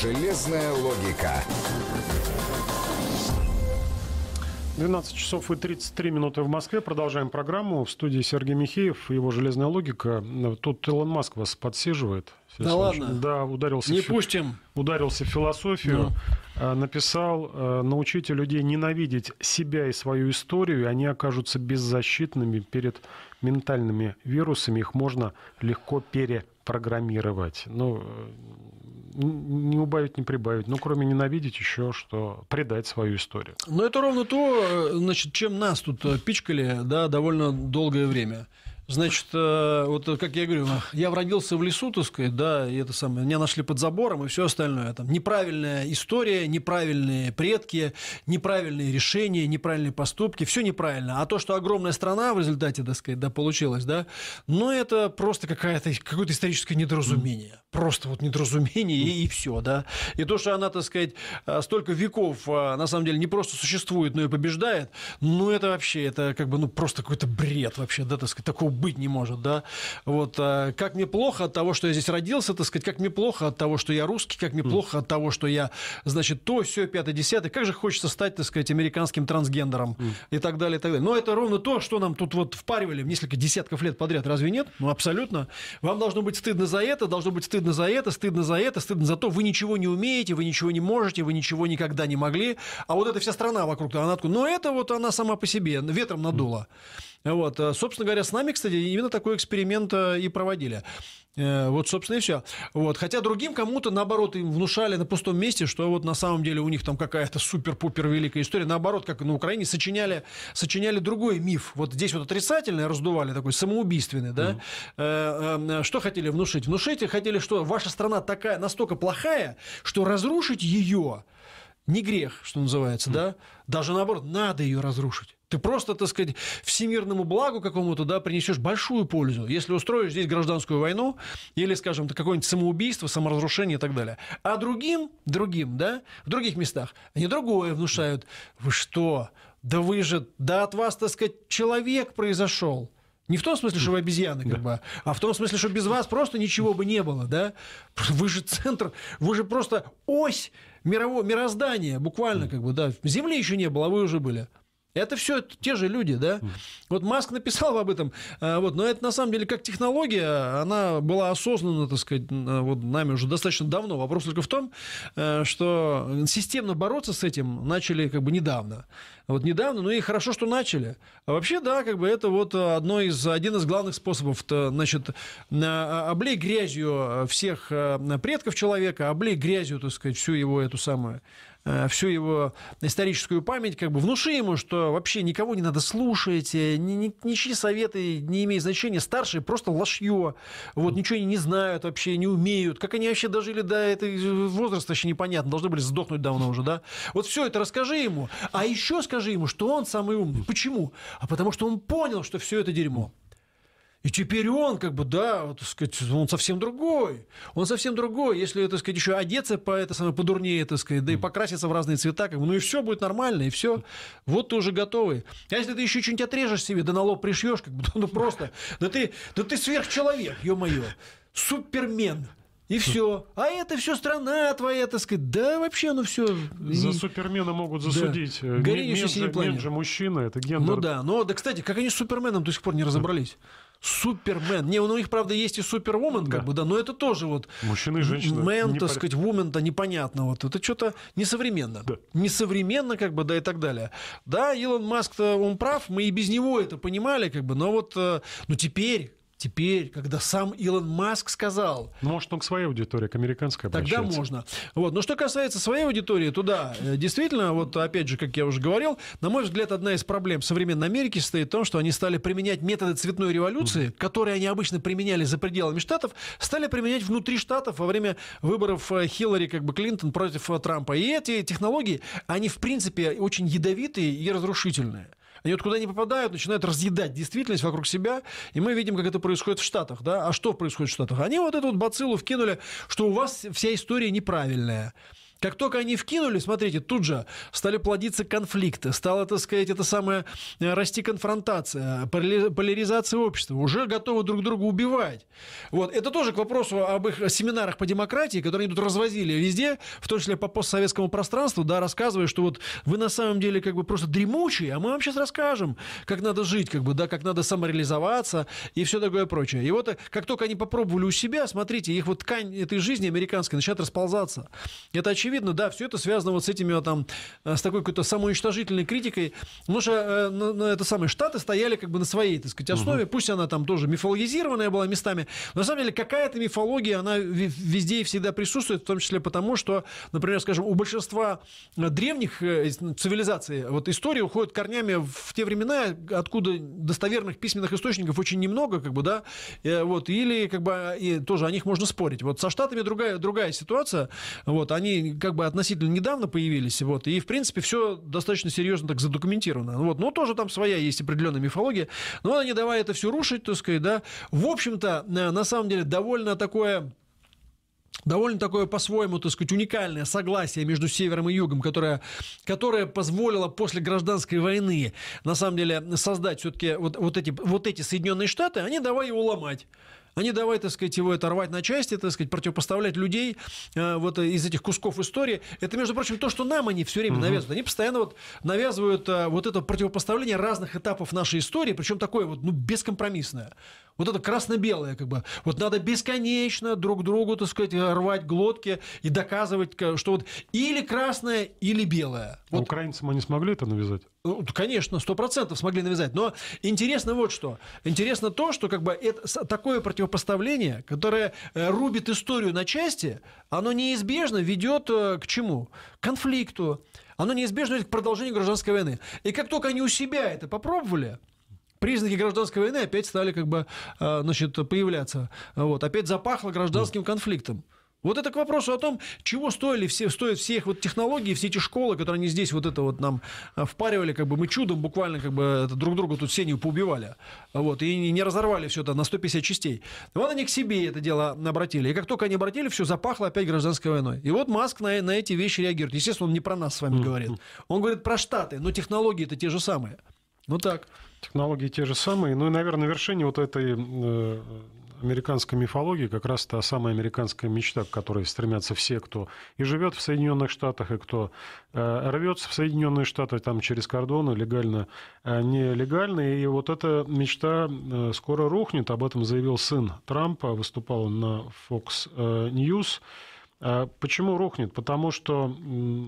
Железная логика. 12 часов и 33 минуты в Москве. Продолжаем программу. В студии Сергей Михеев. Его железная логика. Тут Илон Маск вас подсиживает. Да ладно? Да, ударился. Не в... пустим. Ударился в философию. Но. Ну. А, написал, а, научите людей ненавидеть себя и свою историю, и они окажутся беззащитными перед ментальными вирусами. Их можно легко перепрограммировать. Ну, не убавить, не прибавить. Ну, кроме ненавидеть еще, что предать свою историю. Ну, это ровно то, э, значит, чем нас тут э, пичкали, да, довольно долгое время. Значит, э, вот э, как я говорю, ну, я родился в лесу, так сказать, да, и это самое, меня нашли под забором и все остальное. Там неправильная история, неправильные предки, неправильные решения, неправильные поступки, все неправильно. А то, что огромная страна в результате, так сказать, да, получилась, да, ну это просто какая-то, какое-то историческое недоразумение. Просто вот недоразумение и, и все, да. И то, что она, так сказать, э, столько веков, на самом деле, не просто существует, но и побеждает, ну это вообще, это как бы, ну просто какой-то бред вообще, да, так сказать, такого быть не может, да. Вот, э, как мне плохо от того, что я здесь родился, так сказать, как мне плохо от того, что я русский, как мне плохо от того, что я, значит, то, все, пятое, десятое. Как же хочется стать, так сказать, американским трансгендером и так далее, и так далее. Но это ровно то, что нам тут вот впаривали несколько десятков лет подряд, разве нет? Ну, абсолютно. Вам должно быть стыдно за это, должно быть стыдно за это, стыдно за это, стыдно за то. Вы ничего не умеете, вы ничего не можете, вы ничего никогда не могли. А вот эта вся страна вокруг, она откуда? Но это вот она сама по себе, ветром надула. Mm. Вот. Э, собственно говоря, с нами, кстати, именно такой эксперимент э, и проводили. Э, вот, собственно, и все. Вот. Хотя другим кому-то, наоборот, им внушали на пустом месте, что вот на самом деле у них там какая-то супер-пупер великая история. Наоборот, как на Украине, сочиняли, сочиняли другой миф. Вот здесь вот отрицательное раздували, такой самоубийственный, да? Mm-hmm. Что хотели внушить? Внушить хотели, что ваша страна такая, настолько плохая, что разрушить ее не грех, что называется, да? Даже наоборот, надо ее разрушить. Ты просто, так сказать, всемирному благу какому-то, да, принесешь большую пользу, если устроишь здесь гражданскую войну или, скажем, какое-нибудь самоубийство, саморазрушение и так далее. А другим, другим, да, в других местах, они другое внушают. Вы что? Да вы же, да от вас, так сказать, человек произошел. Не в том смысле, что вы обезьяны, как да. бы, а в том смысле, что без вас просто ничего бы не было, да? Вы же центр, вы же просто ось мирового мироздания, буквально, как бы, да. Земли еще не было, а вы уже были. Это все те же люди, да? Вот Маск написал об этом, э, вот, но это на самом деле как технология, она была осознана, так сказать, э, вот нами уже достаточно давно. Вопрос только в том, э, что системно бороться с этим начали как бы недавно. Вот недавно, ну и хорошо, что начали. А вообще, да, как бы это вот одно из, один из главных способов, -то, значит, а, а, облей грязью всех предков человека, облей грязью, так сказать, всю его эту самую Э, всю его историческую память, как бы внуши ему, что вообще никого не надо слушать, э, ни, ни, ничьи советы не имеют значения, старшие просто лошье, вот ничего они не знают вообще, не умеют, как они вообще дожили до этого э, возраста, еще непонятно, должны были сдохнуть давно уже, да? Вот все это расскажи ему, а еще скажи ему, что он самый умный. Почему? А потому что он понял, что все это дерьмо. И теперь он, как бы, да, так сказать, он совсем другой. Он совсем другой. Если, так сказать, еще одеться по это самое подурнее, так сказать, да и покраситься в разные цвета, как бы, ну и все будет нормально, и все. Вот ты уже готовый. А если ты еще что-нибудь отрежешь себе, да на лоб пришьешь, как бы, ну просто, да ты, да ты сверхчеловек, ё-моё. Супермен. И хм. все. А это все страна твоя, так сказать. Да, вообще, ну все. За супермена могут засудить. Да. Э, Гори, мен, э, же, же мужчина, это ну гендер. Ну да, ну да, кстати, как они с суперменом до сих пор не разобрались. Супермен. Не, ну у них, правда, есть и Супервумен, да. как бы, да, но это тоже вот... Мужчина и женщина. Мэн, так сказать, вумен-то непонятно. Вот. Это что-то несовременно. Да. Несовременно, как бы, да, и так далее. Да, Илон Маск-то, он прав, мы и без него это понимали, как бы, но вот, э, ну теперь, Теперь, когда сам Илон Маск сказал... Ну, может, он к своей аудитории, к американской обращается. Тогда можно. Вот. Но что касается своей аудитории, то да, э, действительно, вот опять же, как я уже говорил, на мой взгляд, одна из проблем современной Америки состоит в том, что они стали применять методы цветной революции, mm. которые они обычно применяли за пределами штатов, стали применять внутри штатов во время выборов э, Хиллари как бы Клинтон против э, Трампа. И эти технологии, они, в принципе, очень ядовитые и разрушительные. Они вот куда не попадают, начинают разъедать действительность вокруг себя, и мы видим, как это происходит в Штатах, да, а что происходит в Штатах? Они вот эту вот бациллу вкинули, что у вас вся история неправильная. Как только они вкинули, смотрите, тут же стали плодиться конфликты, стала, так сказать, это самая э, расти конфронтация, поляризация общества, уже готовы друг друга убивать. Вот, это тоже к вопросу об их семинарах по демократии, которые они тут развозили везде, в том числе по постсоветскому пространству, да, рассказывая, что вот вы на самом деле как бы просто дремучие, а мы вам сейчас расскажем, как надо жить, как бы, да, как надо самореализоваться и все такое прочее. И вот э, как только они попробовали у себя, смотрите, их вот ткань этой жизни американской начинает расползаться. Это очевидно очевидно, да, все это связано вот с этими там, э, с такой какой-то самоуничтожительной критикой. Потому что э, на, на это самые Штаты стояли как бы на своей, так сказать, основе. Угу. Пусть она там тоже мифологизированная была местами. Но на самом деле какая-то мифология, она везде и всегда присутствует, в том числе потому, что, например, скажем, у большинства э, древних э, ну, цивилизаций вот история уходит корнями в те времена, откуда достоверных письменных источников очень немного, как бы, да, вот, или как бы а, и тоже о них можно спорить. Вот со Штатами другая, другая ситуация. Вот, они как бы относительно недавно появились, вот, и, в принципе, все достаточно серьезно так задокументировано. Вот, но тоже там своя есть определенная мифология, но не давая это все рушить, так сказать, да, в общем-то, э, на самом деле, довольно такое довольно такое по-своему, так сказать, уникальное согласие между севером и югом, которое, которое позволило после гражданской войны, на самом деле, создать все-таки вот, вот, эти, вот эти Соединенные Штаты, они давай его ломать они давай, так сказать, его оторвать на части, так сказать, противопоставлять людей э, вот из этих кусков истории. Это, между прочим, то, что нам они все время навязывают. Они постоянно вот навязывают э, вот это противопоставление разных этапов нашей истории, причем такое вот, ну, бескомпромиссное. Вот это красно-белое, как бы. Вот надо бесконечно друг другу, так сказать, э, рвать глотки и доказывать, что вот или красное, или белое. А вот. А украинцам они смогли это навязать? Ну, конечно, сто процентов смогли навязать. Но интересно вот что. Интересно то, что как бы это, такое противопоставление противопоставление, которое э, рубит историю на части, оно неизбежно ведет э, к чему? К конфликту. Оно неизбежно ведет к продолжению гражданской войны. И как только они у себя это попробовали, признаки гражданской войны опять стали как бы, э, значит, появляться. Вот. Опять запахло гражданским конфликтом. Вот это к вопросу о том, чего стоили все, стоят все их вот технологии, все эти школы, которые они здесь вот это вот нам э, впаривали, как бы мы чудом буквально как бы э, это, друг друга тут сенью поубивали, вот, и не разорвали все это на 150 частей. Вот они к себе это дело обратили. И как только они обратили, все запахло опять гражданской войной. И вот Маск на, на эти вещи реагирует. Естественно, он не про нас с вами говорит. Он говорит про Штаты, но технологии это те же самые. Ну так. Технологии те же самые. Ну и, наверное, на вершине вот этой э, американской мифологии как раз та самая американская мечта, к которой стремятся все, кто и живет в Соединенных Штатах, и кто э, рвется в Соединенные Штаты там через кордоны, легально, э, нелегально. И вот эта мечта э, скоро рухнет. Об этом заявил сын Трампа, выступал на Fox News. А почему рухнет? Потому что,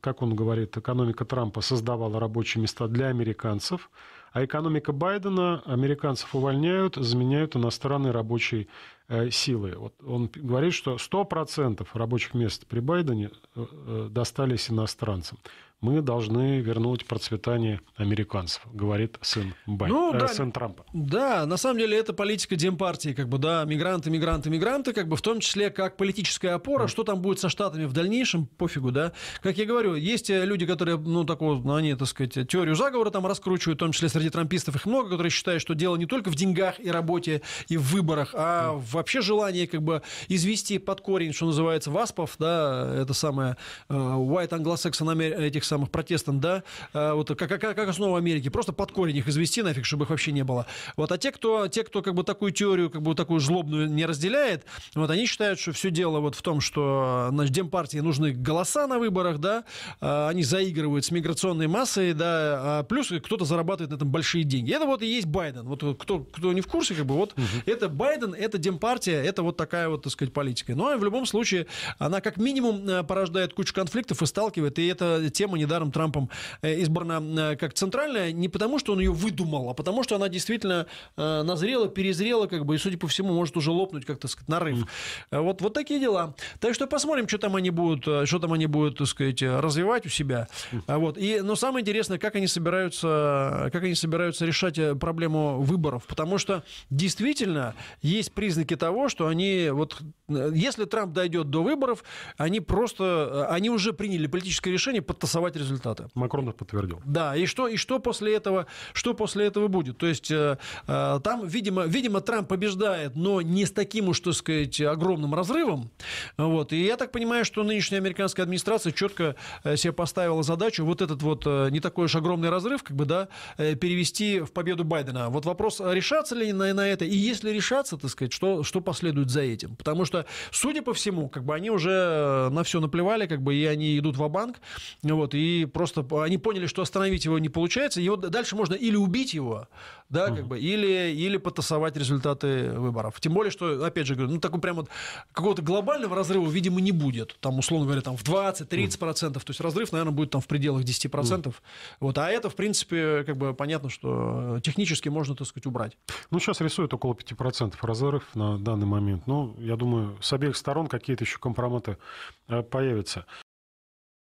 как он говорит, экономика Трампа создавала рабочие места для американцев – а экономика Байдена, американцев увольняют, заменяют иностранной рабочей э, силы. Вот он говорит, что 100% рабочих мест при Байдене э, э, достались иностранцам мы должны вернуть процветание американцев, говорит сын Бай, ну, э, да, сын Трампа. Да, на самом деле это политика демпартии, как бы, да, мигранты, мигранты, мигранты, как бы, в том числе как политическая опора, mm. что там будет со штатами в дальнейшем, пофигу, да. Как я говорю, есть э, люди, которые, ну, такого, ну, они, так сказать, теорию заговора там раскручивают, в том числе среди трампистов их много, которые считают, что дело не только в деньгах и работе, и в выборах, а mm. вообще желание, как бы, извести под корень, что называется, васпов, да, это самое, э, white anglo-saxon этих самых протестов, да, э, вот как, как, как основу Америки, просто под корень их извести нафиг, чтобы их вообще не было. Вот, а те, кто, те, кто как бы такую теорию, как бы такую злобную не разделяет, вот они считают, что все дело вот в том, что, значит, Демпартии нужны голоса на выборах, да, э, они заигрывают с миграционной массой, да, а плюс кто-то зарабатывает на этом большие деньги. Это вот и есть Байден. Вот кто, кто не в курсе, как бы вот угу. это Байден, это Демпартия, это вот такая вот, так сказать, политика. Но ну, а в любом случае она как минимум э, порождает кучу конфликтов и сталкивает, и эта тема не недаром Трампом э, избрана э, как центральная, не потому что он ее выдумал, а потому что она действительно э, назрела, перезрела, как бы, и, судя по всему, может уже лопнуть, как-то сказать, нарыв. Вот, вот такие дела. Так что посмотрим, что там они будут, что там они будут, так сказать, развивать у себя. А вот. И, но самое интересное, как они собираются, как они собираются решать проблему выборов, потому что действительно есть признаки того, что они вот, если Трамп дойдет до выборов, они просто, они уже приняли политическое решение подтасовать давать результаты. Макрон это подтвердил. Да, и что, и что после этого, что после этого будет? То есть э, э, там, видимо, видимо, Трамп побеждает, но не с таким уж, так сказать, огромным разрывом. Вот. И я так понимаю, что нынешняя американская администрация четко э, себе поставила задачу вот этот вот э, не такой уж огромный разрыв, как бы, да, перевести в победу Байдена. Вот вопрос, а решаться ли на, на это, и если решаться, так сказать, что, что последует за этим? Потому что, судя по всему, как бы они уже на все наплевали, как бы, и они идут в банк вот, вот, и просто они поняли, что остановить его не получается. Его дальше можно или убить его, да, как бы, или, или потасовать результаты выборов. Тем более, что, опять же, говорю, ну, такой прям вот какого-то глобального разрыва, видимо, не будет. Там, условно говоря, там в 20-30%. процентов. То есть разрыв, наверное, будет там в пределах 10%. процентов. Вот, а это, в принципе, как бы понятно, что технически можно, так сказать, убрать. Ну, сейчас рисуют около 5% разрыв на данный момент. Ну, я думаю, с обеих сторон какие-то еще компроматы э, появятся.